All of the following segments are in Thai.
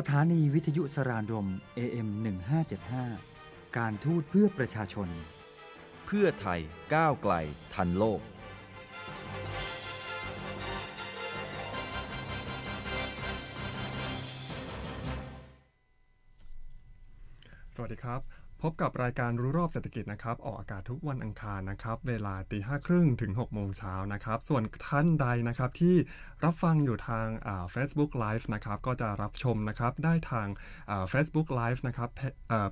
สถานีวิทยุสรานรม AM 1575 การทูตเพื่อประชาชน เพื่อไทยก้าวไกลทันโลก สวัสดีครับพบกับรายการรู้รอบเศรษฐกิจนะครับ ออกอากาศทุกวันอังคารนะครับ เวลาตีห้าครึ่งถึง6กโมงเช้านะครับส่วนท่านใดนะครับ ที่รับฟังอยู่ทางเฟซบุ๊กไลฟ์นะครับก็จะรับชมนะครับ ได้ทางเฟซบุ๊กไลฟ์นะครับ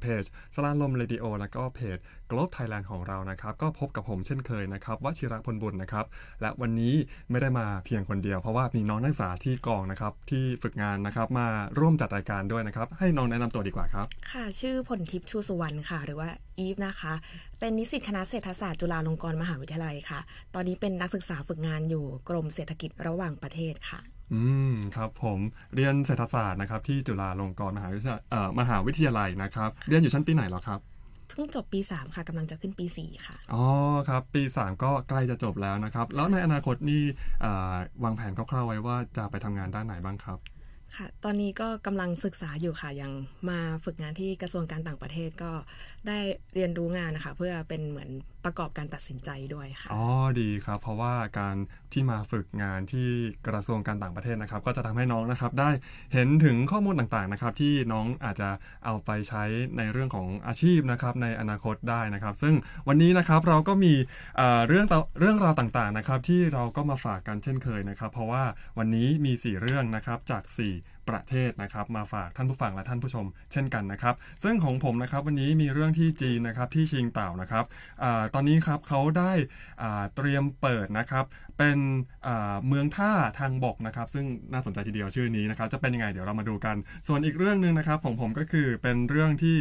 เพจสลานลมเรดิโอ แล้วก็เพจ Globe Thailand ของเรานะครับ ก็พบกับผมเช่นเคยนะครับวชิระพลบุญนะครับ และวันนี้ไม่ได้มาเพียงคนเดียวเพราะว่ามีน้องนักศึกษาที่กองนะครับที่ฝึกงานนะครับมาร่วมจัดรายการด้วยนะครับให้น้องแนะนำตัวดีกว่าครับค่ะชื่อผลทิพย์ชูสุวรรณนค่ะหรือว่าอีฟนะคะเป็นนิสิตคณะเศรษฐศาสตร์จุฬาลงกรณ์มหาวิทยาลัยค่ะ ตอนนี้เป็นนักศึกษาฝึกงานอยู่กรมเศรษฐกิจระหว่างประเทศค่ะ อืมครับผมเรียนเศรษฐศาสตร์นะครับที่จุฬาลงกรณ์มหาวิทยาเอ่อมหาวิทยาลัยนะครับเรียนอยู่ชั้นปีไหนแล้วครับเพิ่งจบปี3ค่ะกำลังจะขึ้นปี4ค่ะอ๋อครับปี 3 ก็ใกล้จะจบแล้วนะครับแล้วในอนาคตนี่วางแผนคร่าวๆไว้ว่า จะไปทำงานด้านไหนบ้างครับค่ะตอนนี้ก็กำลังศึกษาอยู่ค่ะ ยังมาฝึกงานที่กระทรวงการต่างประเทศก็ได้เรียนรู้งานนะคะ เพื่อเป็นเหมือนประกอบการตัดสินใจด้วยค่ะ อ๋อดีครับ เพราะว่าการที่มาฝึกงานที่กระทรวงการต่างประเทศนะครับ ก็จะทำให้น้องนะครับ ได้เห็นถึงข้อมูลต่างๆนะครับ ที่น้องอาจจะเอาไปใช้ในเรื่องของอาชีพนะครับในอนาคตได้นะครับ ซึ่งวันนี้นะครับเราก็มีเรื่องเรื่องราวต่างๆนะครับ ที่เราก็มาฝากกันเช่นเคยนะครับ เพราะว่าวันนี้มี 4 เรื่องนะครับจาก4ประเทศนะครับมาฝากท่านผู้ฟังและท่านผู้ชมเช่นกันนะครับซึ่งของผมนะครับ วันนี้มีเรื่องที่จีนนะครับที่ชิงเต่านะครับอตอนนี้ครับเขาได้เตรียมเปิดนะครับ เป็นเมืองท่าทางบกนะครับซึ่งน่าสนใจทีเดียวชื่อนี้นะครับ จะเป็นยังไงเดี๋ยวเรามาดูกัน ส่วนอีกเรื่องหนึ่งนะครับของผมก็คือเป็นเรื่องที่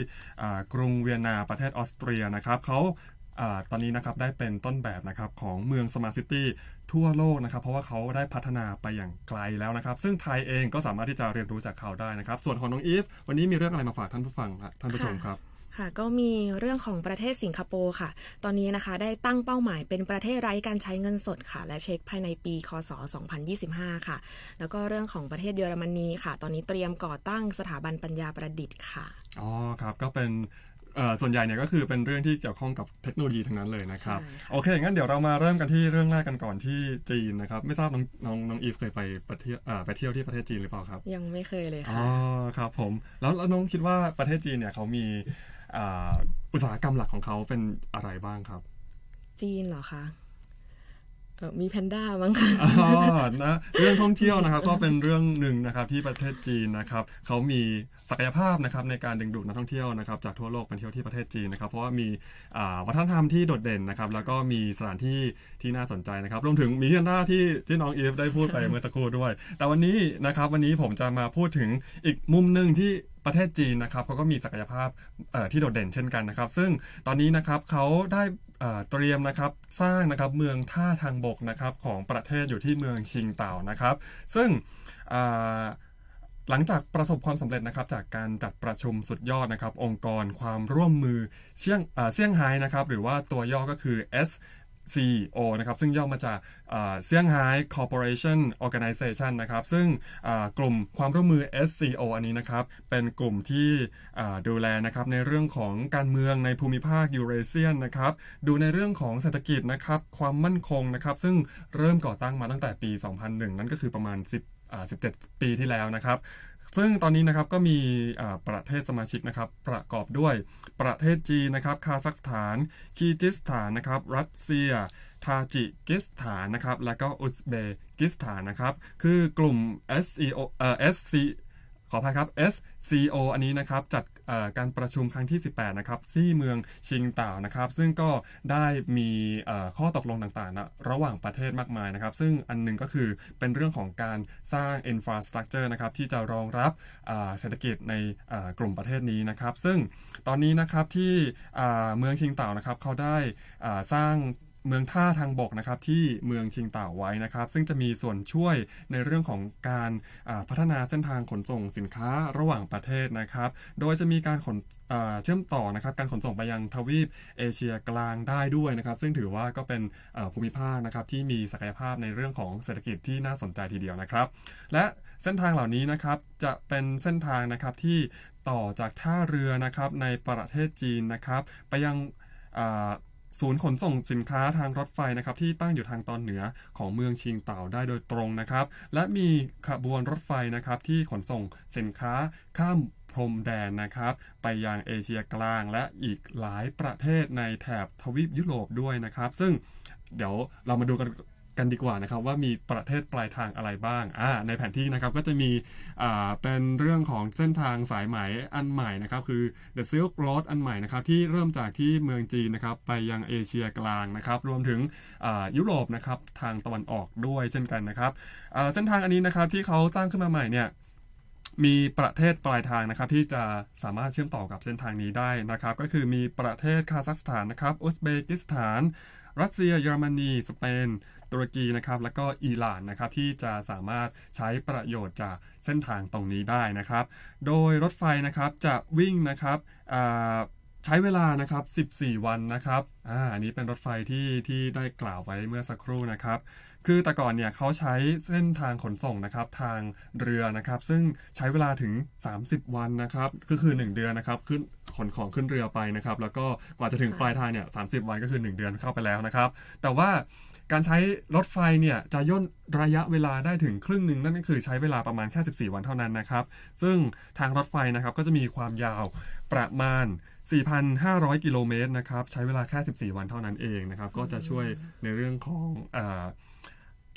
กรุงเวียนนาประเทศออสเตรียนะครับเขาตอนนี้นะครับได้เป็นต้นแบบนะครับของเมืองสมาร์ทซิตี้ทั่วโลกนะครับ เพราะว่าเขาได้พัฒนาไปอย่างไกลแล้วนะครับ ซึ่งไทยเองก็สามารถที่จะเรียนรู้จากเขาได้นะครับ ส่วนของน้องอีฟวันนี้มีเรื่องอะไรมาฝากท่านผู้ฟังท่านผู้ชมครับค่ะก็มีเรื่องของประเทศสิงคโปร์ค่ะ ตอนนี้นะคะได้ตั้งเป้าหมายเป็นประเทศไร้การใช้เงินสดค่ะ และเช็คภายในปี คศ 2025 ค่ะ แล้วก็เรื่องของประเทศเยอรมนีค่ะ ตอนนี้เตรียมก่อตั้งสถาบันปัญญาประดิษฐ์ค่ะอ๋อครับก็เป็นส่วนใหญ่เนี่ยก็คือเป็นเรื่องที่เกี่ยวข้องกับเทคโนโลยีทั้งนั้นเลยนะครับโอเคงั้นเดี๋ยวเรามาเริ่มกันที่เรื่องแรกกันก่อนที่จีนนะครับ ไม่ทราบน้องน้องน้องอีฟเคยไปประเทศไปเที่ยวที่ประเทศจีนหรือเปล่าครับ ยังไม่เคยเลยค่ะอ๋อครับ ผม แล้วแล้วน้องคิดว่าประเทศจีนเนี่ยเขามีอุตสาหกรรมหลักของเขาเป็นอะไรบ้างครับ จีนเหรอคะมีแพนด้ามั้งค่ะอ๋อนะเรื่องท่องเที่ยวนะครับก็เป็นเรื่องหนึ่งนะครับที่ประเทศจีนนะครับเขามีศักยภาพนะครับในการดึงดูดนักท่องเที่ยวนะครับ จากทั่วโลกมาเที่ยวที่ประเทศจีนนะครับ เพราะว่ามีวัฒนธรรมที่โดดเด่นนะครับแล้วก็มีสถานที่ที่น่าสนใจนะครับ รวมถึงมีแพนด้าที่ที่น้องเอฟได้พูดไปเมื่อสักครู่ด้วย แต่วันนี้นะครับวันนี้ผมจะมาพูดถึงอีกมุมหนึ่งที่ประเทศจีนนะครับเขาก็มีศักยภาพที่โดดเด่นเช่นกันนะครับ ซึ่งตอนนี้นะครับเขาได้เตรียมนะครับสร้างนะครับเมืองท่าทางบกนะครับของประเทศอยู่ที่เมืองชิงเต่านะครับซึ่งหลังจากประสบความสำเร็จนะครับจากการจัดประชุมสุดยอดนะครับองค์กรความร่วมมือเซี่ยงเซี่ยงไฮ้นะครับหรือว่าตัวย่อก็คือ S CEO นะครับซึ่งย่อมาจากเซี่ยงไฮ้ c o r p o r a t i o นออ g a n i z a t ชันนะครับซึ่งกลุ่มความร่วมมือ SCO อันนี้นะครับเป็นกลุ่มที่ดูแลนะครับในเรื่องของการเมืองในภูมิภาคยูเรเซียนนะครับดูในเรื่องของเศรษฐกิจนะครับความมั่นคงนะครับซึ่งเริ่มก่อตั้งมาตั้งแต่ปี 2001 นั่นก็คือประมาณ10 17 ปีที่แล้วนะครับซึ่งตอนนี้นะครับก็มีประเทศสมาชิกนะครับ ประกอบด้วยประเทศจีนนะครับคาซัคสถาน คีจิสถานนะครับรัสเซีย ทาจิกิสถานนะครับและก็อุซเบกิสถานนะครับคือกลุ่ม SEO เอ่อ SC ขออภัยครับ SCO อันนี้นะครับจัดการประชุมครั้งที่ 18นะครับที่เมืองชิงต่านะครับ ซึ่งก็ได้มีข้อตกลงต่าง ๆ นะ ระหว่างประเทศมากมายนะครับ ซึ่งอันนึงก็คือเป็นเรื่องของการสร้างอนฟราสตรักเจอร์นะครับที่จะรองรับเศรษฐกิจในกลุ่มประเทศนี้นะครับ ซึ่งตอนนี้นะครับ ที่เมืองชิงต่านะครับ เขาได้สร้างเมืองท่าทางบกนะครับที่เมืองชิงเต่าไว้นะครับ ซึ่งจะมีส่วนช่วยในเรื่องของการพัฒนาเส้นทางขนส่งสินค้าระหว่างประเทศนะครับ โดยจะมีการขนเชื่อมต่อนะครับการขนส่งไปยังทวีปเอเชียกลางได้ด้วยนะครับซึ่งถือว่าก็เป็นภูมิภาคนะครับที่มีศักยภาพในเรื่องของเศรษฐกิจที่น่าสนใจทีเดียวนะครับ และเส้นทางเหล่านี้นะครับจะเป็นเส้นทางนะครับที่ต่อจากท่าเรือนะครับในประเทศจีนนะครับไปยังศูนย์ขนส่งสินค้าทางรถไฟนะครับที่ตั้งอยู่ทางตอนเหนือของเมืองชิงเต่าได้โดยตรงนะครับ และมีขบวนรถไฟนะครับที่ขนส่งสินค้าข้ามพรมแดนนะครับ ไปยังเอเชียกลางและอีกหลายประเทศในแถบทวีปยุโรปด้วยนะครับ ซึ่งเดี๋ยวเรามาดูกันกันดีกว่านะครับ ว่ามีประเทศปลายทางอะไรบ้าง ในแผนที่นะครับ ก็จะมีเป็นเรื่องของเส้นทางสายไหมอันใหม่นะครับคือ The Silk Road อันใหม่นะครับที่เริ่มจากที่เมืองจีนนะครับไปยังเอเชียกลางนะครับรวมถึงยุโรปนะครับทางตะวันออกด้วยเช่นกันนะครับเส้นทางอันนี้นะครับที่เขาสร้างขึ้นมาใหม่เนี่ยมีประเทศปลายทางนะครับที่จะสามารถเชื่อมต่อกับเส้นทางนี้ได้นะครับก็คือมีประเทศคาซัคสถานนะครับอุซเบกิสถาน รัสเซียเยอรมนีสเปนตุรกีนะครับแล้วก็อิหร่านนะครับที่จะสามารถใช้ประโยชน์จากเส้นทางตรงนี้ได้นะครับโดยรถไฟนะครับ จะวิ่งนะครับใช้เวลานะครับ14 วันนะครับอ่าอันนี้เป็นรถไฟที่ที่ได้กล่าวไว้เมื่อสักครู่นะครับคือแต่ก่อนเนี่ยเขาใช้เส้นทางขนส่งนะครับทางเรือนะครับ ซึ่งใช้เวลาถึง 30 วันนะครับก็คือ 1 เดือนนะครับขึ้นขนของขึ้นเรือไปนะครับแล้วก็กว่าจะถึงปลายทางเนี่ย30 วัน ก็คือ 1 เดือนเข้าไปแล้วนะครับแต่ว่าการใช้รถไฟเนี่ยจะย่นระยะเวลาได้ถึงครึ่งหนึ่งนั่นก็คือ ใช้เวลาประมาณแค่ 14 วันเท่านั้นนะครับ ซึ่งทางรถไฟนะครับก็จะมีความยาวประมาณ 4,500 กิโลเมตรนะครับใช้เวลาแค่14 วันเท่านั้นเองนะครับก็จะช่วยในเรื่องของ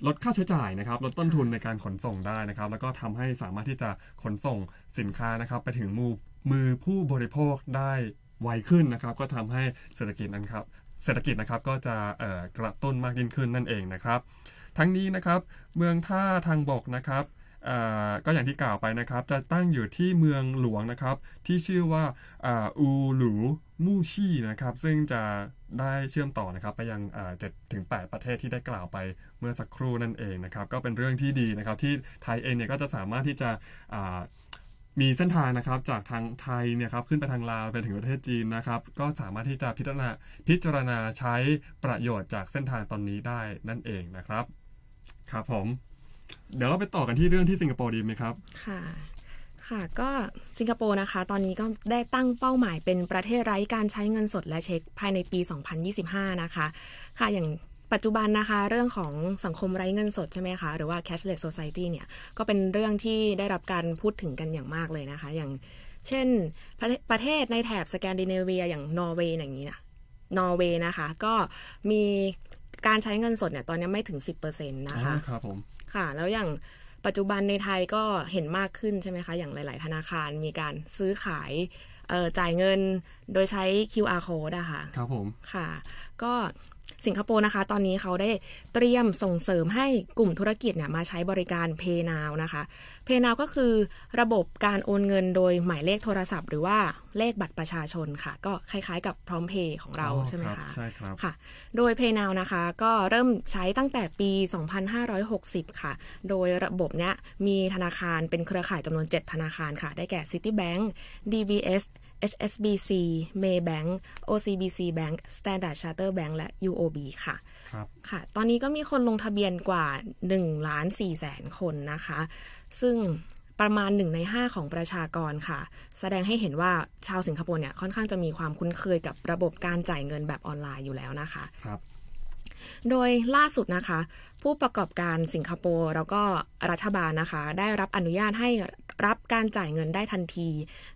ลดค่าใช้จ่ายนะครับ ลดต้นทุนในการขนส่งได้นะครับ แล้วก็ทำให้สามารถที่จะขนส่งสินค้านะครับ ไปถึงมือมือผู้บริโภคได้ไวขึ้นนะครับก็ทำให้เศรษฐกิจนั้นครับเศรษฐกิจนะครับก็จะกระตุ้นมากยิ่งขึ้นนั่นเองนะครับทั้งนี้นะครับเมืองท่าทางบกนะครับก็อย่างที่กล่าวไปนะครับจะตั้งอยู่ที่เมืองหลวงนะครับที่ชื่อว่าอูหลูมู่ชี่นะครับซึ่งจะได้เชื่อมต่อนะครับไปยังเจ็ดถึงแปดประเทศที่ได้กล่าวไปเมื่อสักครู่นั่นเองนะครับ ก็เป็นเรื่องที่ดีนะครับ ที่ไทยเองเนี่ยก็จะสามารถที่จะมีเส้นทางนะครับจากทางไทยเนี่ยครับขึ้นไปทางลาวไปถึงประเทศจีนนะครับ ก็สามารถที่จะพิจารณาพิจารณาใช้ประโยชน์จากเส้นทางตอนนี้ได้นั่นเองนะครับครับ ผม เดี๋ยวเราไปต่อกันที่เรื่องที่สิงคโปร์ดีไหมครับค่ะ ค่ะก็สิงคโปร์นะคะตอนนี้ก็ได้ตั้งเป้าหมายเป็นประเทศไร้การใช้เงินสดและเช็คภายในปี 2025 นะคะค่ะอย่างปัจจุบันนะคะ เรื่องของสังคมไร้เงินสดใช่ไหมคะ หรือว่า cashless society เนี่ยก็เป็นเรื่องที่ได้รับการพูดถึงกันอย่างมากเลยนะคะ อย่างเช่น ประประเทศในแถบสแกนดิเนเวียอย่างนอร์เวย์อย่างนี้นะนอร์เวย์นะคะ ก็มีการใช้เงินสดเนี่ย ตอนนี้ไม่ถึง 10%นะคะครับผม ค่ะ แล้วอย่างปัจจุบันในไทยก็เห็นมากขึ้นใช่ไหมคะ อย่างหลาย ๆ ธนาคารมีการซื้อขายจ่ายเงินโดยใช้ QR code อะค่ะครับผมค่ะ ก็สิงคโปร์นะคะ ตอนนี้เขาได้เตรียมส่งเสริมให้กลุ่มธุรกิจเนี่ยมาใช้บริการ PayNow นะคะ PayNow ก็คือระบบการโอนเงินโดยหมายเลขโทรศัพท์หรือว่าเลขบัตรประชาชนค่ะ ก็คล้ายๆกับพร้อมเ Pay ของเราใช่ไหมคะใช่ครับค่ะโดย PayNow นะคะก็เริ่มใช้ตั้งแต่ปี 2560 ค่ะ โดยระบบเนี้ยมีธนาคารเป็นเครือข่ายจำนวน 7 ธนาคารค่ะ ได้แก่ Citibank DBS HSBC Maybank OCBC Bank Standard Charter Bank และ UOB ค่ะ ครับ ค่ะ ตอนนี้ก็มีคนลงทะเบียนกว่า1ล้าน4แสนคนนะคะ ซึ่งประมาณ 1 ใน 5 ของประชากรค่ะ แสดงให้เห็นว่าชาวสิงคโปร์เนี่ยค่อนข้างจะมีความคุ้นเคยกับระบบการจ่ายเงินแบบออนไลน์อยู่แล้วนะคะ ครับโดยล่าสุดนะคะ ผู้ประกอบการสิงคโปร์แล้วก็รัฐบาลนะคะ ได้รับอนุญาตให้รับการจ่ายเงินได้ทันที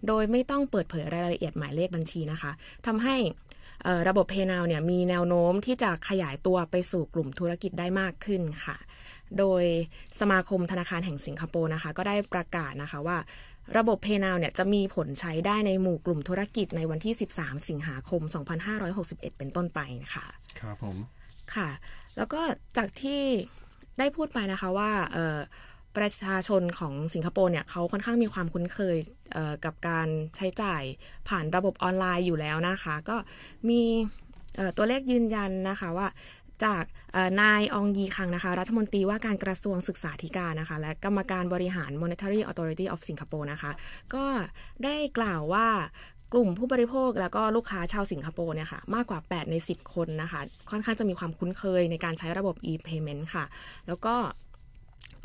โดยไม่ต้องเปิดเผยรายละเอียดหมายเลขบัญชีนะคะทำให้ระบบเพย์นาวเนี่ยมีแนวโน้มที่จะขยายตัวไปสู่กลุ่มธุรกิจได้มากขึ้นค่ะ โดยสมาคมธนาคารแห่งสิงคโปร์นะคะ ก็ได้ประกาศนะคะว่า ระบบเพย์นาวเนี่ยจะมีผลใช้ได้ในหมู่กลุ่มธุรกิจในวันที่ 13สิงหาคม2561เป็นต้นไปนะคะครับผมค่ะแล้วก็จากที่ได้พูดไปนะคะว่าประชาชนของสิงคโปร์เนี่ยเขาค่อนข้างมีความคุ้นเคยเกับการใช้จ่ายผ่านระบบออนไลน์อยู่แล้วนะคะ ก็มีตัวเลขยืนยันนะคะว่า จากนายองยีคังนะคะรัฐมนตรีว่าการกระทรวงศึกษาธิการนะคะ และกรรมการบริหาร Monetary Authority of Singapore นะคะ ก็ได้กล่าวว่ากลุ่มผู้บริโภคแล้วก็ลูกค้าชาวสิงคโปร์เนี่ยค่ะมากกว่า 8 ใน 10 คนนะคะ ค่อนข้างจะมีความคุ้นเคยในการใช้ระบบ e-payment ค่ะ แล้วก็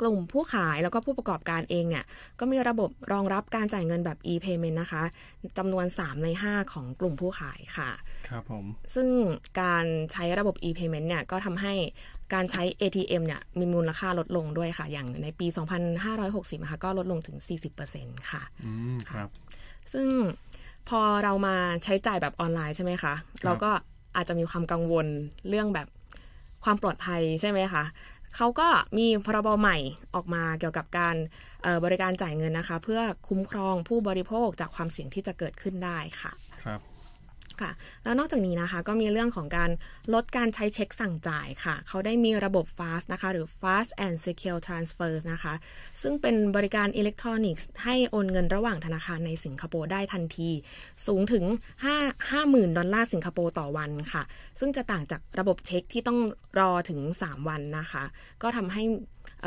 กลุ่มผู้ขายแล้วก็ผู้ประกอบการเองเนี่ย ก็มีระบบรองรับการจ่ายเงินแบบ e-payment นะคะจำนวน 3 ใน 5 ของกลุ่มผู้ขายค่ะครับผม ซึ่งการใช้ระบบ e-payment เนี่ยก็ทำให้การใช้ ATM เนี่ยมีมูลค่าลดลงด้วยค่ะ อย่างในปี2560นะคะก็ลดลงถึง40%ค่ะ อืมครับ ซึ่งพอเรามาใช้จ่ายแบบออนไลน์ใช่ไหมคะ เราก็อาจจะมีความกังวลเรื่องแบบความปลอดภัยใช่ไหมคะเขาก็มีพรบใหม่ออกมาเกี่ยวกับการบริการจ่ายเงินนะคะ เพื่อคุ้มครองผู้บริโภคจากความเสี่ยงที่จะเกิดขึ้นได้ค่ะครับค่ะแล้วนอกจากนี้นะคะก็มีเรื่องของการลดการใช้เช็คสั่งจ่ายค่ะเขาได้มีระบบ fast นะคะหรือ fast and secure transfer นะคะ ซึ่งเป็นบริการอิเล็กทรอนิกส์ให้โอนเงินระหว่างธนาคารในสิงคโปร์ได้ทันที สูงถึง5 5 0 0 0 ดอลลาร์สิงคโปร์ต่อวันค่ะ ซึ่งจะต่างจากระบบเช็คที่ต้องรอถึง 3 วันนะคะ ก็ทำให้เ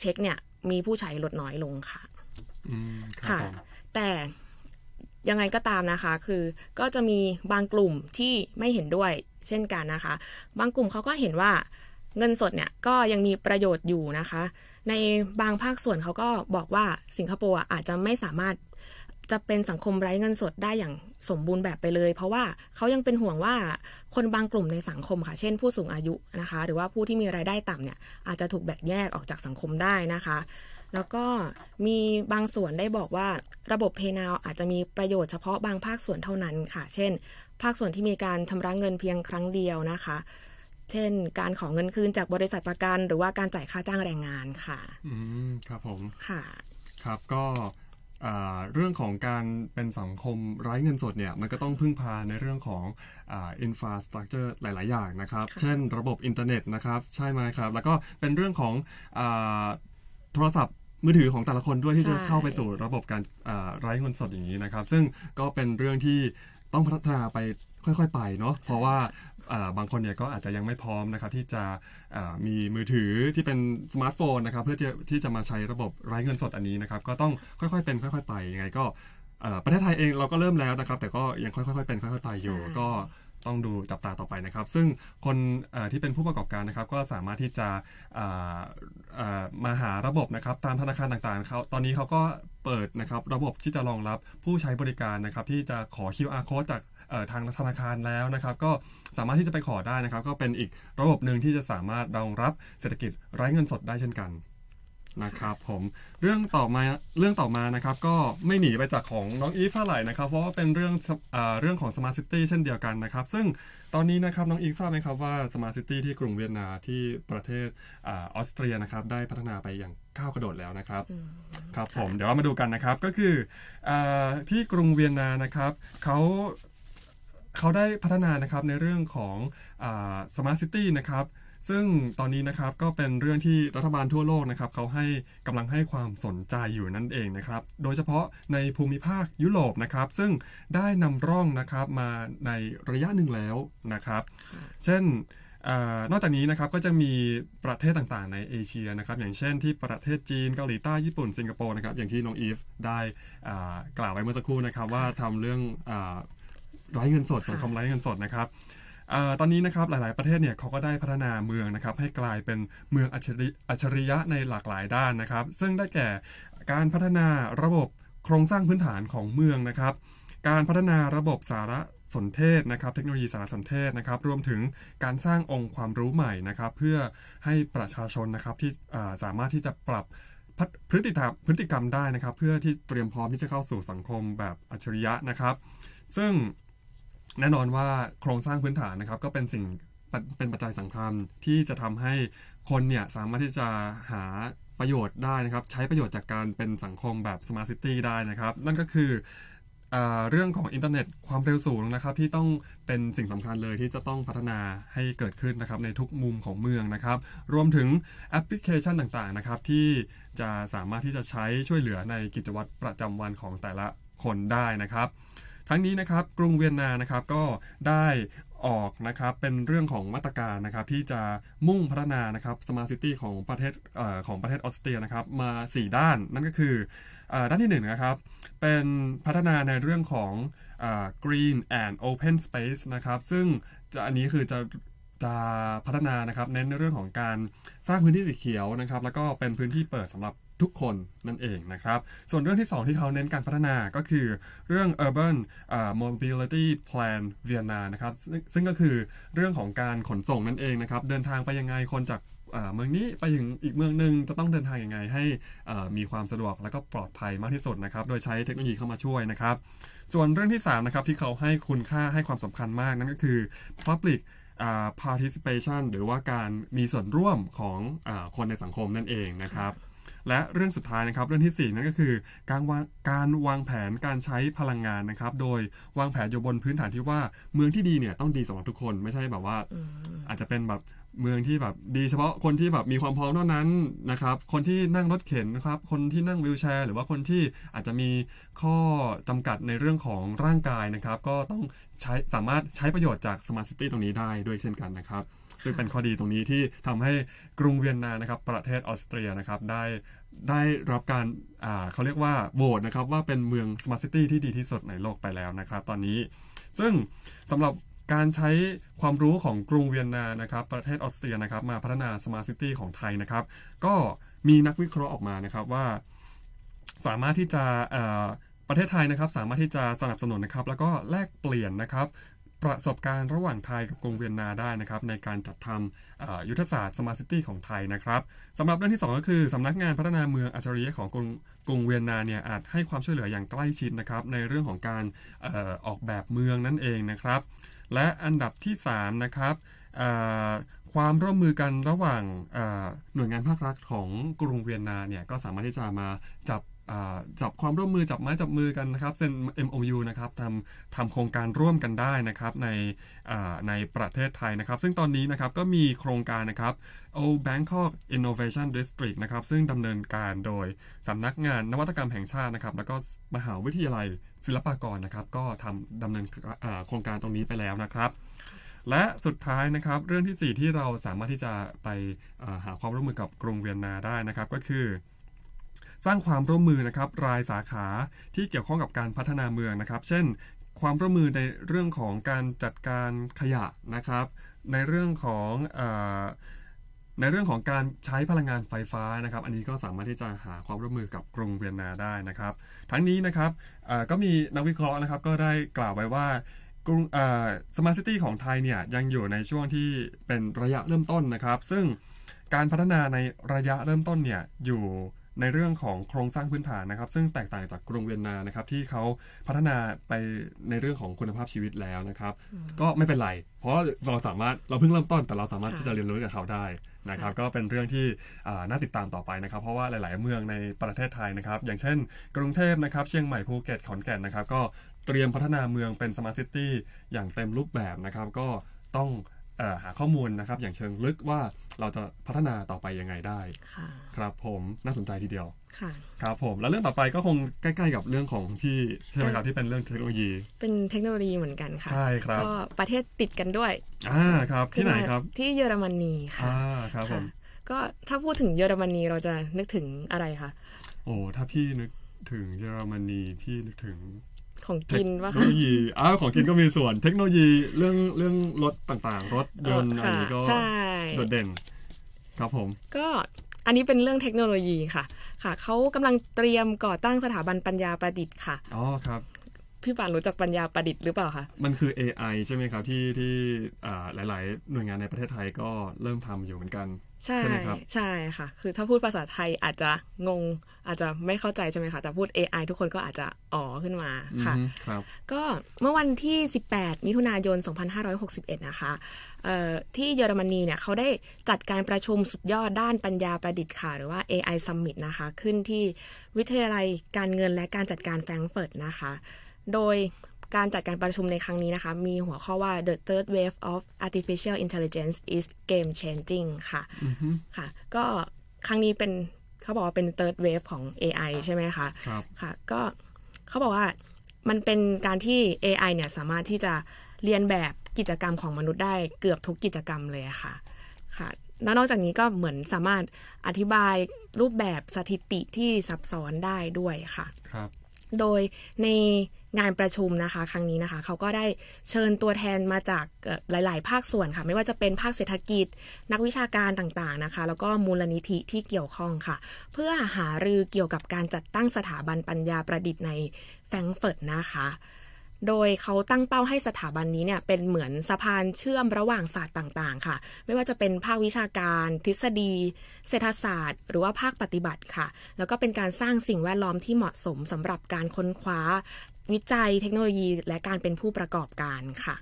เช็คเนี่ยมีผู้ใช้ลดน้อยลงค่ะค่ะแต่ยังไงก็ตามนะคะ คือก็จะมีบางกลุ่มที่ไม่เห็นด้วย เช่นกันนะคะ บางกลุ่มเขาก็เห็นว่า เงินสดเนี่ยก็ยังมีประโยชน์อยู่นะคะ ในบางภาคส่วนเขาก็บอกว่าสิงคโปร์อาจจะไม่สามารถจะเป็นสังคมไร้เงินสดได้อย่างสมบูรณ์แบบไปเลย เพราะว่าเขายังเป็นห่วงว่าคนบางกลุ่มในสังคมค่ะ เช่นผู้สูงอายุนะคะ หรือว่าผู้ที่มีรายได้ต่ำเนี่ยอาจจะถูกแบ่งแยกออกจากสังคมได้นะคะแล้วก็มีบางส่วนได้บอกว่า ระบบเพนาวอาจจะมีประโยชน์เฉพาะบางภาคส่วนเท่านั้นค่ะ เช่น ภาคส่วนที่มีการชำระเงินเพียงครั้งเดียวนะคะ เช่น การของเงินคืนจากบริษัทประกัน หรือว่าการจ่ายค่าจ้างแรงงานค่ะอืมครับผมค่ะครับก็เรื่องของการเป็นสังคมไร้เงินสดเนี่ยมันก็ต้องพึ่งพาในเรื่องของอินฟราสตรักเจอร์หลาย ๆ อย่างนะครับ เช่นระบบอินเทอร์เน็ตนะครับใช่ไหมครับ แล้วก็เป็นเรื่องของโทรศัพท์มือถือของแต่ละคนด้วยที่จะเข้าไปสู่ระบบการไร้เงินสดอย่างนี้นะครับ ซึ่งก็เป็นเรื่องที่ต้องพัฒนาไปค่อย ๆไปเนาะเพราะว่าบางคนเนี่ยก็อาจจะยังไม่พร้อมนะครับ ที่จะมีมือถือที่เป็นสมาร์ทโฟนนะครับ เพื่อที่จะมาใช้ระบบไร้เงินสดอันนี้นะครับ ก็ต้องค่อยๆเป็น ค่อย ๆไปยังไง ก็ประเทศไทยเองเราก็เริ่มแล้วนะครับ แต่ก็ยังค่อยๆเป็นค่อยๆไปอยู่ก็ต้องดูจับตาต่อไปนะครับ ซึ่งคนที่เป็นผู้ประกอบการนะครับ ก็สามารถที่จะมาหาระบบนะครับตามธนาคารต่างๆเขาตอนนี้เขาก็เปิดนะครับระบบที่จะรองรับผู้ใช้บริการนะครับที่จะขอ QR code จากทางธนาคารแล้วนะครับ ก็สามารถที่จะไปขอได้นะครับก็เป็นอีกระบบหนึ่งที่จะสามารถรองรับเศรษฐกิจไร้เงินสดได้เช่นกันนะครับผมเรื่องต่อมาเรื่องต่อมานะครับก็ไม่หนีไปจากของน้องอีฟเท่าไหร่นะครับ เพราะว่าเป็นเรื่องเรื่องของสมาร์ทซิตี้เช่นเดียวกันนะครับ ซึ่งตอนนี้นะครับน้องอีฟทราบไหมครับว่าสมาร์ทซิตี้ที่กรุงเวียนนา ที่ประเทศออสเตรียนะครับได้พัฒนาไปอย่างก้าวกระโดดแล้วนะครับครับผมเดี๋ยวมาดูกันนะครับก็คืออที่กรุงเวียนนานะครับเขาเขาได้พัฒนานะครับในเรื่องของสมาร์ทซิตี้นะครับซึ่งตอนนี้นะครับก็เป็นเรื่องที่รัฐบาลทั่วโลกนะครับเขาให้กำลังให้ความสนใจอยู่นั่นเองนะครับโดยเฉพาะในภูมิภาคยุโรปนะครับซึ่งได้นำร่องนะครับมาในระยะหนึ่งแล้วนะครับ เช่นนอกจากนี้นะครับก็จะมีประเทศต่างๆในเอเชียนะครับอย่างเช่นที่ประเทศจีนเกาหลีใต้ญี่ปุ่นสิงคโปร์นะครับอย่างที่น้องอีฟได้กล่าวไว้เมื่อสักครู่นะครับว่าทำเรื่องไร้เงินสดสังคมไร้เงินสดนะครับตอนนี้นะครับหลายๆ ประเทศเนี่ยเขาก็ได้พัฒนาเมืองนะครับ ให้กลายเป็นเมืองอัจฉริยะในหลากหลายด้านนะครับ ซึ่งได้แก่การพัฒนาระบบโครงสร้างพื้นฐานของเมืองนะครับ การพัฒนาระบบสารสนเทศนะครับ เทคโนโลยีสารสนเทศนะครับ รวมถึงการสร้างองค์ความรู้ใหม่นะครับ เพื่อให้ประชาชนนะครับที่สามารถที่จะปรับพฤติกรรมพฤติกรรมได้นะครับ เพื่อที่เตรียมพร้อมที่จะเข้าสู่สังคมแบบอัจฉริยะนะครับ ซึ่งแน่นอนว่าโครงสร้างพื้นฐานนะครับก็เป็นสิ่งเป็นปัจจัยสำคัญที่จะทำให้คนเนี่ยสามารถที่จะหาประโยชน์ได้นะครับ ใช้ประโยชน์จากการเป็นสังคมแบบสมาร์ทซิตี้ได้นะครับ นั่นก็คือเรื่องของอินเทอร์เน็ตความเร็วสูงนะครับ ที่ต้องเป็นสิ่งสำคัญเลยที่จะต้องพัฒนาให้เกิดขึ้นนะครับ ในทุกมุมของเมืองนะครับ รวมถึงแอปพลิเคชันต่างๆนะครับที่จะสามารถที่จะใช้ช่วยเหลือในกิจวัตรประจำวันของแต่ละคนได้นะครับทั้งนี้นะครับกรุงเวียนนานะครับก็ได้ออกนะครับเป็นเรื่องของมาตรการนะครับที่จะมุ่งพัฒนานะครับสมาร์ทซิตี้ของประเทศอของประเทศออสเตรียนะครับมา 4 ด้านนั่นก็คืออด้านที่1นนะครับเป็นพัฒนาในเรื่องของ green and open space นะครับซึ่งจะอันนี้คือจะจะพัฒนานะครับเน้นในเรื่องของการสร้างพื้นที่สีเขียวนะครับแล้วก็เป็นพื้นที่เปิดสำหรับทุกคนนั่นเองนะครับ ส่วนเรื่องที่2ที่เขาเน้นการพัฒนาก็คือเรื่อง urban uh, mobility plan เวียนนานะครับ ซึ่งก็คือเรื่องของการขนส่งนั่นเองนะครับ เดินทางไปยังไง คนจากเมืองนี้ไปถึงอีกเมืองหนึ่งจะต้องเดินทางยังไงให้มีความสะดวกและก็ปลอดภัยมากที่สุดนะครับ โดยใช้เทคโนโลยีเข้ามาช่วยนะครับ ส่วนเรื่องที่ 3 นะครับที่เขาให้คุณค่าให้ความสำคัญมากนั่นก็คือ Public participation หรือว่าการมีส่วนร่วมของอคนในสังคมนั่นเองนะครับและเรื่องสุดท้ายนะครับเรื่องที่ 4 นั่นก็คือ การวางการวางแผนการใช้พลังงานนะครับ โดยวางแผนอยู่บนพื้นฐานที่ว่าเมืองที่ดีเนี่ยต้องดีสำหรับทุกคนไม่ใช่แบบว่าอาจจะเป็นแบบเมืองที่แบบดีเฉพาะคนที่แบบมีความพร้อมเท่านั้นนะครับ คนที่นั่งรถเข็นนะครับคนที่นั่งวิวแชร์ หรือว่าคนที่อาจจะมีข้อจำกัดในเรื่องของร่างกายนะครับ ก็ต้องใช้สามารถใช้ประโยชน์จากสมาร์ทซิตี้ตรงนี้ได้ด้วยเช่นกันนะครับ ซึ่งเป็นข้อดีตรงนี้ที่ทำให้กรุงเวียนนานะครับ ประเทศออสเตรียนะครับได้ได้รับการเขาเรียกว่าโหวตนะครับว่าเป็นเมืองสมาร์ทซิตี้ที่ดีที่สุดในโลกไปแล้วนะครับตอนนี้ซึ่งสำหรับการใช้ความรู้ของกรุงเวียนนานะครับ ประเทศออสเตรียนะครับ มาพัฒนาสมาร์ทซิตี้ของไทยนะครับ ก็มีนักวิเคราะห์ออกมานะครับว่า สามารถที่จะประเทศไทยนะครับสามารถที่จะสนับสนุนนะครับ แล้วก็แลกเปลี่ยนนะครับประสบการณ์ระหว่างไทยกับกรุงเวียนนาได้นะครับในการจัดทำยุทธศาสตร์สมาร์ทซิตี้ของไทยนะครับสำหรับเรื่องที่ 2 ก็คือสำนักงานพัฒนาเมืองอัจฉริยะของกรุงกรุงเวียนนาเนี่ยอาจให้ความช่วยเหลืออย่างใกล้ชิดนะครับในเรื่องของการออกแบบเมืองนั่นเองนะครับและอันดับที่3นะครับความร่วมมือกันระหว่างหน่วยงานภาครัฐของกรุงเวียนนาเนี่ยก็สามารถที่จะมาจับจับความร่วมมือจับไม้จับมือกันนะครับเซ็น MOU นะครับทำทำโครงการร่วมกันได้นะครับในในประเทศไทยนะครับ ซึ่งตอนนี้นะครับก็มีโครงการนะครับ O Bangkok Innovation District นะครับซึ่งดำเนินการโดยสำนักงานนวัตกรรมแห่งชาตินะครับ แล้วก็มหาวิทยาลัยศิลปากรนะครับ ก็ทำดำเนินโครงการตรงนี้ไปแล้วนะครับ และสุดท้ายนะครับเรื่องที่4ที่เราสามารถที่จะไปหาความร่วมมือกับกรุงเวียนนาได้นะครับ ก็คือสร้างความร่วมมือนะครับรายสาขาที่เกี่ยวข้องกับการพัฒนาเมืองนะครับ เช่นความร่วมมือในเรื่องของการจัดการขยะนะครับในเรื่องของในเรื่องของการใช้พลังงานไฟฟ้านะครับ อันนี้ก็สามารถที่จะหาความร่วมมือกับกรุงเวียนนาได้นะครับ ทั้งนี้นะครับก็มีนักวิเคราะห์นะครับก็ได้กล่าวไว้ว่ากรุงสมาร์ทซิตี้ของไทยเนี่ยยังอยู่ในช่วงที่เป็นระยะเริ่มต้นนะครับ ซึ่งการพัฒนาในระยะเริ่มต้นเนี่ยอยู่ในเรื่องของโครงสร้างพื้นฐานนะครับ ซึ่งแตกต่างจากกรุงเวียนนานะครับที่เขาพัฒนาไปในเรื่องของคุณภาพชีวิตแล้วนะครับ ก็ไม่เป็นไรเพราะเราสามารถเราเพิ่งเริ่มต้นแต่เราสามารถที่จะเรียนรู้กับเขาได้นะครับ ก็เป็นเรื่องที่น่าติดตามต่อไปนะครับ เพราะว่าหลายๆเมืองในประเทศไทยนะครับ อย่างเช่น กรุงเทพนะครับเชียงใหม่ภูเก็ตขอนแก่นนะครับ ก็เตรียมพัฒนาเมืองเป็นสมาร์ทซิตี้อย่างเต็มรูปแบบนะครับก็ต้องหาข้อมูลนะครับอย่างเชิงลึกว่าเราจะพัฒนาต่อไปยังไงได้ครับผมน่าสนใจทีเดียวครับผมแล้วเรื่องต่อไปก็คงใกล้ๆกับเรื่องของพี่ใช่ไหมครับที่เป็นเรื่องเทคโนโลยี เป็นเทคโนโลยีเหมือนกันค่ะใช่ครับก็ประเทศติดกันด้วยอ่าครับที่ไหนครับ ที่เยอรมนีค่ะอ่าครับผมก็ถ้าพูดถึงเยอรมนีเราจะนึกถึงอะไรคะโอ้ถ้าพี่นึกถึงเยอรมนีพี่นึกถึงของกินว่าเทคโนโลยีอ้าของกินก็มีส่วนเทคโนโลยีเรื่องเรื่องรถต่างๆ รถยนต์อะไรนี้ก็โดดเด่นครับผม ก็อันนี้เป็นเรื่องเทคโนโลยีค่ะ ค่ะเขากำลังเตรียมก่อตั้งสถาบันปัญญาประดิษฐ์ค่ะ อ๋อครับ พี่ปานรู้จักปัญญาประดิษฐ์หรือเปล่าคะ มันคือ AI ใช่ไหมครับที่ที่หลายๆหน่วยงานในประเทศไทยก็เริ่มทำอยู่เหมือนกันใช่ใช่ค่ะ คือถ้าพูดภาษาไทยอาจจะงงอาจจะไม่เข้าใจใช่ไหมคะ แต่พูด AI ทุกคนก็อาจจะอ๋อขึ้นมาค่ะครับ ก็เมื่อวันที่ 18 มิถุนายน 2561 นะคะ ที่เยอรมนีเนี่ยเขาได้จัดการประชุมสุดยอดด้านปัญญาประดิษฐ์ค่ะ หรือว่า AI Summit นะคะ ขึ้นที่วิทยาลัยการเงินและการจัดการแฟรงเฟิร์ตนะคะ โดยการจัดการประชุมในครั้งนี้นะคะมีหัวข้อว่า the third wave of artificial intelligence is game changing ค่ะ ค่ะ ก็ครั้งนี้เป็นเขาบอกว่าเป็น third wave ของ AI ใช่ไหมคะครับค่ะ ก็เขาบอกว่ามันเป็นการที่ AI เนี่ยสามารถที่จะเรียนแบบกิจกรรมของมนุษย์ได้เกือบทุกกิจกรรมเลยค่ะ ค่ะ นอกจากนี้ก็เหมือนสามารถอธิบายรูปแบบสถิติที่ซับซ้อนได้ด้วยค่ะ ครับ โดยในงานประชุมนะคะครั้งนี้นะคะ เขาก็ได้เชิญตัวแทนมาจากหลายๆภาคส่วนค่ะ ไม่ว่าจะเป็นภาคเศรษฐกิจ นักวิชาการต่างๆนะคะ แล้วก็มูลนิธิที่เกี่ยวข้องค่ะ เพื่อหารือเกี่ยวกับการจัดตั้งสถาบันปัญญาประดิษฐ์ในแฟรงเฟิร์ตนะคะ โดยเขาตั้งเป้าให้สถาบันนี้เนี่ยเป็นเหมือนสะพานเชื่อมระหว่างศาสตร์ต่าง ๆ ค่ะ ไม่ว่าจะเป็นภาควิชาการ ทฤษฎี เศรษฐศาสตร์ หรือว่าภาคปฏิบัติค่ะ แล้วก็เป็นการสร้างสิ่งแวดล้อมที่เหมาะสมสำหรับการค้นคว้าวิจัยเทคโนโลยีและการเป็นผู้ประกอบการค่ะ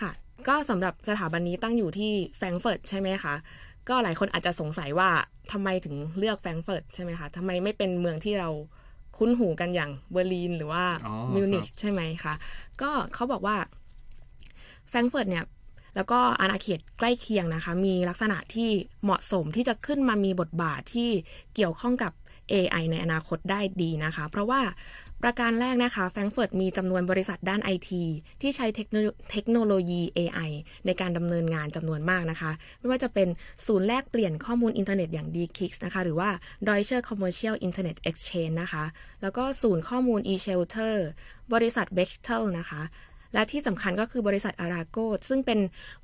ค่ะ ก็สำหรับสถาบันนี้ตั้งอยู่ที่แฟรงเฟิร์ตใช่ไหมคะ ก็หลายคนอาจจะสงสัยว่าทำไมถึงเลือกแฟรงเฟิร์ตใช่ไหมคะทำไมไม่เป็นเมืองที่เราคุ้นหูกันอย่างเบอร์ลินหรือว่ามิวนิกใช่ไหมคะ ก็เขาบอกว่าแฟรงเฟิร์ตเนี่ย แล้วก็อาณาเขตใกล้เคียงนะคะ มีลักษณะที่เหมาะสมที่จะขึ้นมามีบทบาทที่เกี่ยวข้องกับ AI ในอนาคตได้ดีนะคะ เพราะว่าประการแรกนะคะแฟรงก์เฟิร์ตมีจำนวนบริษัทด้านไอทีที่ใช้เทคโนโลยี AI ในการดำเนินงานจำนวนมากนะคะ ไม่ว่าจะเป็นศูนย์แลกเปลี่ยนข้อมูลอินเทอร์เน็ต อย่าง d k i x นะคะหรือว่า Deutsche Commercial Internet Exchange นะคะแล้วก็ศูนย์ข้อมูล eShelter บริษัท v e c t e l นะคะ และที่สำคัญก็คือบริษัทอาราโกซึ่งเป็น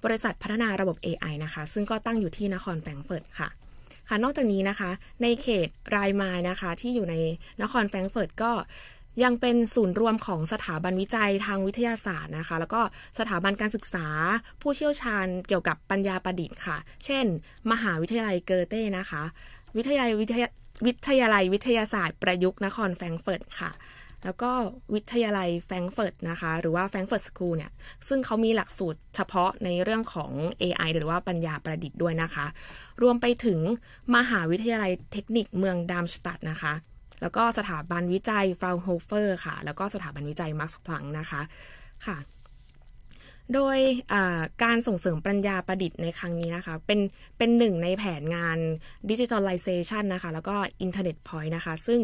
บริษัทพัฒนาระบบ AI นะคะซึ่งก็ตั้งอยู่ที่นครแฟรงเฟิร์ตค่ะค่ะนอกจากนี้นะคะ ในเขตรายมายนะคะ ที่อยู่ในนครแฟรงเฟิร์ตก็ยังเป็นศูนย์รวมของสถาบันวิจัยทางวิทยาศาสตร์นะคะ แล้วก็สถาบันการศึกษา ผู้เชี่ยวชาญเกี่ยวกับปัญญาประดิษฐ์ค่ะ เช่นมหาวิทยาลัยเกอเต้นะคะ วิทยาลัยวิทยาลัยวิทยาศาสตร์ประยุกต์นครแฟรงเฟิร์ตค่ะแล้วก็วิทยาลัยแฟรงเฟิร์ตนะคะหรือว่า แฟรงเฟิร์ตสคูลเนี่ยซึ่งเขามีหลักสูตรเฉพาะในเรื่องของ AI หรือว่าปัญญาประดิษฐ์ด้วยนะคะ รวมไปถึงมหาวิทยาลัยเทคนิคเมืองดามสตัดนะคะแล้วก็สถาบันวิจัยฟราวโฮเฟอร์ค่ะแล้วก็สถาบันวิจัยมาร์ก์พลังนะคะค่ะโดยการส่งเสริมปัญญาประดิษฐ์ในครั้งนี้นะคะเป็นเป็นหนึ่งในแผนงานดิจิทัลไลเซชันนะคะแล้วก็อินเทอร์เน็ตพอยต์นะคะซึ่ง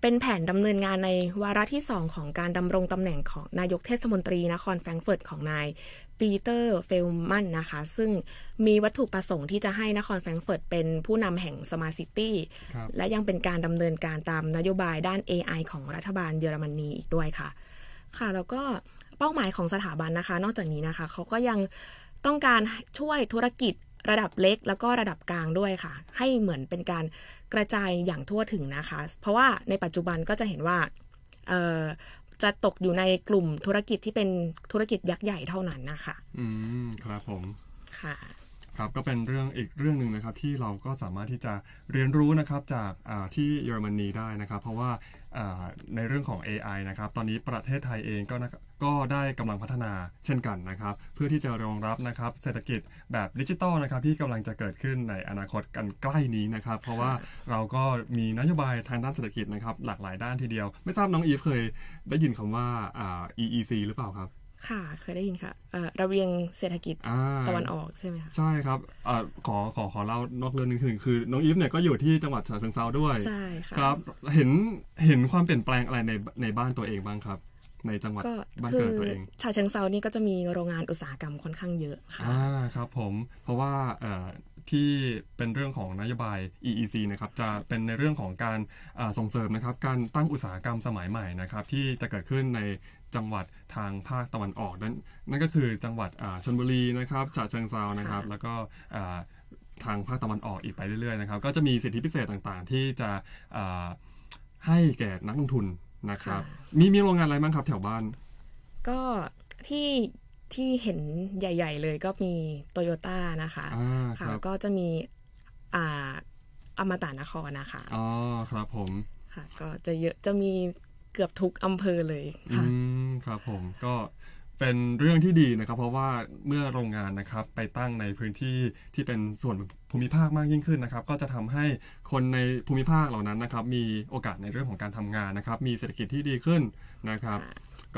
เป็นแผนดำเนินงานในวาระที่ 2 ของการดำรงตำแหน่งของนายกเทศมนตรี นครแฟรงเฟิร์ตของนายปีเตอร์เฟลมันนะคะ ซึ่งมีวัตถุประสงค์ที่จะให้นครแฟรงเฟิร์ตเป็นผู้นำแห่งสมาร์ซิตี้และยังเป็นการดำเนินการตามนโยบายด้าน AI ของรัฐบาลเยอรมนีอีกด้วยค่ะ ค่ะ แล้วก็เป้าหมายของสถาบันนะคะ นอกจากนี้นะคะเขาก็ยังต้องการช่วยธุรกิจระดับเล็กแล้วก็ระดับกลางด้วยค่ะ ให้เหมือนเป็นการกระจายอย่างทั่วถึงนะคะ เพราะว่าในปัจจุบันก็จะเห็นว่าจะตกอยู่ในกลุ่มธุรกิจที่เป็นธุรกิจยักษ์ใหญ่เท่านั้นนะคะ อืม ครับผม ค่ะครับก็เป็นเรื่องอีกเรื่องหนึ่งนะครับที่เราก็สามารถที่จะเรียนรู้นะครับจากที่เยอรมนีได้นะครับเพราะว่าในเรื่องของ AI นะครับตอนนี้ประเทศไทยเองก็ก็ได้กำลังพัฒนาเช่นกันนะครับเพื่อที่จะรองรับนะครับเศรษฐกิจแบบดิจิตอลนะครับ ที่กำลังจะเกิดขึ้นในอนาคตกันใกล้นี้นะครับเพราะว่าเราก็มีนโยบายทางด้านเศรษฐกิจนะครับหลากหลายด้านทีเดียวไม่ทราบน้องอีฟเคย ได้ยินคำว่า EEC หรือเปล่าครับค่ะเคยได้ยินค่ะระเบียงเศรษฐกิจตะวันออกใช่ไหมคะใช่ครับอขอขอขอเล่านอกเรื่องนึงถึงคือน้องอีฟเนี่ยก็อยู่ที่จังหวัดฉะเชิงเซาด้วยใช่ค่ะครับเห็นเห็นความเปลี่ยนแปลงอะไรในในบ้านตัวเองบ้างครับ ในจังหวัดบ้านเกิดตัวเองฉะเชิงเซานี่ก็จะมีโรงงานอุตสาหกรรมค่อนข้างเยอะค่ะอ่าครับผมเพราะว่าที่เป็นเรื่องของนโยบาย EEC นะครับจะเป็นในเรื่องของการส่งเสริมนะครับการตั้งอุตสาหกรรมสมัยใหม่นะครับที่จะเกิดขึ้นในจังหวัดทางภาคตะวันออกนั้นนั่นก็คือจังหวัดชลบุรีนะครับฉะเชิงเซานะครับ แล้วก็ทางภาคตะวันออกอีกไปเรื่อยๆนะครับก็จะมีสิทธิพิเศษต่างๆ ที่จะให้แก่นักลงทุนนะครับ มีมีโรงงานอะไรบ้างครับแถวบ้าน ก็ที่ที่เห็นใหญ่ๆเลยก็มีโตโยต้านะคะค่ะก็จะมีอ่าอมตะนครนะคะอ๋อครับผมค่ะ ก็จะเยอะจะมีเกือบทุกอำเภอเลยค่ะอืมครับผมก็เป็นเรื่องที่ดีนะครับ เพราะว่าเมื่อโรงงานนะครับไปตั้งในพื้นที่ที่เป็นส่วนภูมิภาคมากยิ่งขึ้นนะครับ ก็จะทำให้คนในภูมิภาคเหล่านั้นนะครับ มีโอกาสในเรื่องของการทำงานนะครับ มีเศรษฐกิจที่ดีขึ้นนะครับ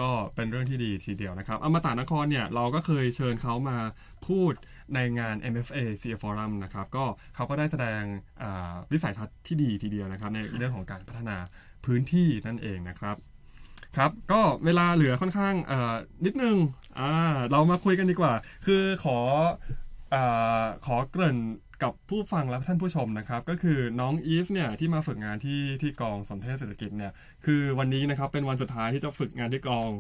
ก็เป็นเรื่องที่ดีทีเดียวนะครับ อมตะนครเนี่ยเราก็เคยเชิญเขามาพูดในงาน MFA CF Forum นะครับ ก็เขาก็ได้แสดงวิสัยทัศน์ที่ดีทีเดียวนะครับ ในเรื่องของการพัฒนาพื้นที่นั่นเองนะครับครับก็เวลาเหลือค่อนข้างนิดนึงเรามาคุยกันดีกว่า คือขออขอเกริ่นกับผู้ฟังและท่านผู้ชมนะครับ ก็คือน้องอีฟเนี่ยที่มาฝึกงานที่ที่กองสนเทศเศรษฐกิจเนี่ย คือวันนี้นะครับเป็นวันสุดท้ายที่จะฝึกงานที่กอง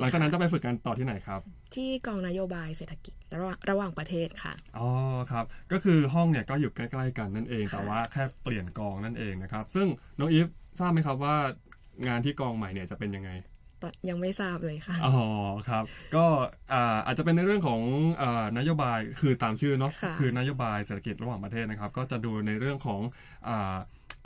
หลังจากนั้นจะไปฝึกงานต่อที่ไหนครับ ที่กองนโยบายเศรษฐกิจระหว่างระหว่างประเทศค่ะอ๋อครับก็คือห้องเนี่ยก็อยู่ใกล้ๆกันนั่นเอง แต่ว่าแค่เปลี่ยนกองนั่นเองนะครับซึ่งน้องอีฟทราบไหมครับว่างานที่กองใหม่เนี่ยจะเป็นยังไง ยังไม่ทราบเลยค่ะ อ๋อ ครับ ก็อาจจะเป็นในเรื่องของนโยบาย คือตามชื่อเนาะ คือนโยบายเศรษฐกิจระหว่างประเทศนะครับ ก็จะดูในเรื่องของ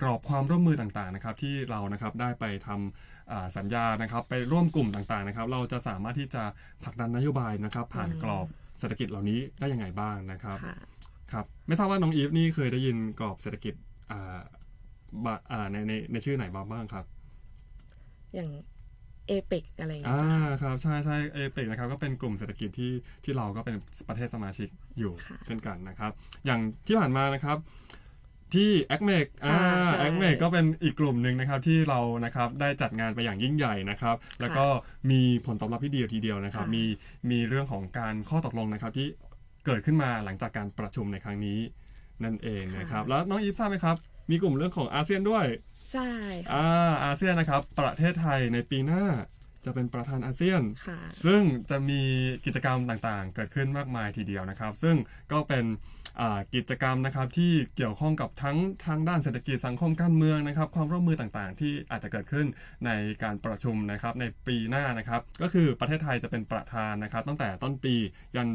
กรอบความร่วมมือต่างๆนะครับที่เรานะครับได้ไปทำสัญญานะครับไปร่วมกลุ่มต่างๆนะครับ เราจะสามารถที่จะผลักดันนโยบายนะครับ ผ่านกรอบเศรษฐกิจเหล่านี้ได้ยังไงบ้างนะครับ ครับ ไม่ทราบว่าน้องอีฟนี่เคยได้ยินกรอบเศรษฐกิจในในในชื่อไหนบ้างครับอย่างเอเปกอะไรอย่างเงี้ย อ่า ครับ ใช่ใช่เอเปกนะครับ ก็เป็นกลุ่มเศรษฐกิจที่ที่เราก็เป็นประเทศสมาชิกอยู่เช่นกันนะครับ อย่างที่ผ่านมานะครับที่แอคเมกอ่าแอคเมกก็เป็นอีกกลุ่มหนึ่งนะครับที่เรานะครับได้จัดงานไปอย่างยิ่งใหญ่นะครับ แล้วก็มีผลตอบรับที่ดีทีเดียวนะครับมีมีเรื่องของการข้อตกลงนะครับที่เกิดขึ้นมาหลังจากการประชุมในครั้งนี้นั่นเองนะครับ แล้วน้องอีฟทราบไหมครับมีกลุ่มเรื่องของอาเซียนด้วยใช่อ่าอาเซียนนะครับ ประเทศไทยในปีหน้าจะเป็นประธานอาเซียน ซึ่งจะมีกิจกรรมต่างๆเกิดขึ้นมากมายทีเดียวนะครับซึ่งก็เป็นกิจกรรมนะครับที่เกี่ยวข้องกับทั้งทางด้านเศรษฐกิจสังคมการเมืองนะครับ ความร่วมมือต่างๆ ที่อาจจะเกิดขึ้นในการประชุมนะครับในปีหน้านะครับก็คือประเทศไทยจะเป็นประธานนะครับ ตั้งแต่ต้นปียัน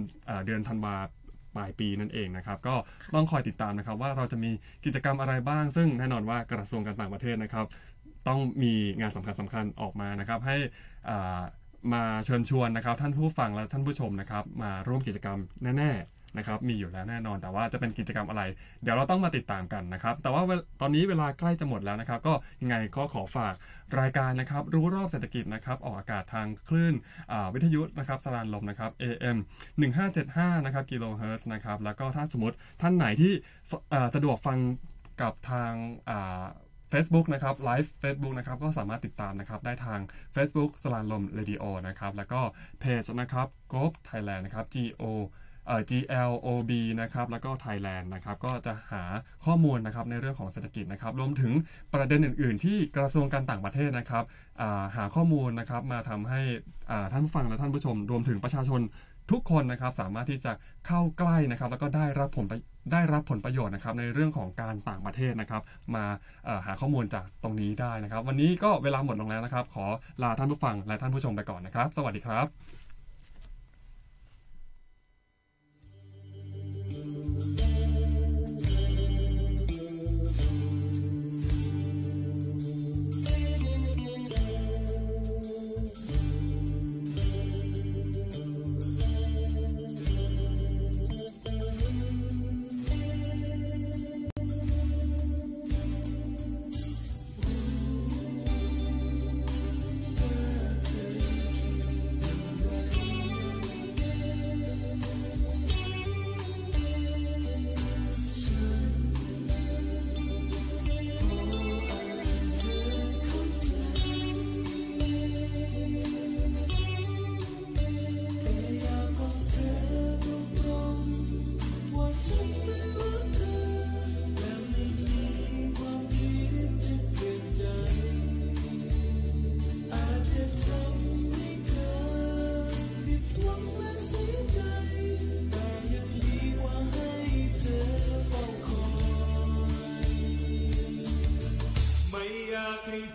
เดือนธันวาคมปลายปีนั่นเองนะครับ ก็ต้องคอยติดตามนะครับว่าเราจะมีกิจกรรมอะไรบ้าง ซึ่งแน่นอนว่ากระทรวงการต่างประเทศนะครับ ต้องมีงานสำคัญสำคัญออกมานะครับ ให้มาเชิญชวนนะครับท่านผู้ฟังและท่านผู้ชมนะครับมาร่วมกิจกรรมแน่ๆนะครับมีอยู่แล้วแน่นอนแต่ว่าจะเป็นกิจกรรมอะไร เดี๋ยวเราต้องมาติดตามกันนะครับ แต่ว่าตอนนี้เวลาใกล้จะหมดแล้วนะครับ ก็ยังไงก็ขอฝากรายการนะครับ รู้รอบเศรษฐกิจนะครับ ออกอากาศทางคลื่นวิทยุนะครับสารานลมนะครับ AM 1575นะครับกิโลเฮิรตซ์นะครับ แล้วก็ถ้าสมมติท่านไหนที่สะดวกฟังกับทางเฟซบุ o กนะครับไลฟ์เฟซบุ๊กนะครับก็สามารถติดตามนะครับได้ทาง Facebook สลานลมเรดิโอนะครับแล้วก็เพจนะครับ g r o u p Thailand นะครับ G O เอ่อ GLOB นะครับ แล้วก็ Thailand นะครับ ก็จะหาข้อมูลนะครับ ในเรื่องของเศรษฐกิจนะครับ รวมถึงประเด็นอื่น ๆ ที่กระทรวงการต่างประเทศนะครับาหาข้อมูลนะครับ มาทำให้ท่านผู้ฟังและท่านผู้ชม รวมถึงประชาชนทุกคนนะครับ สามารถที่จะเข้าใกล้นะครับ แล้วก็ได้รับผลได้รับผลประโยชน์นะครับ ในเรื่องของการต่างประเทศนะครับ มาหาข้อมูลจากตรงนี้ได้นะครับ วันนี้ก็เวลาหมดลงแล้วนะครับ ขอลาท่านผู้ฟังและท่านผู้ชมไปก่อนนะครับ สวัสดีครับ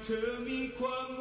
to me quam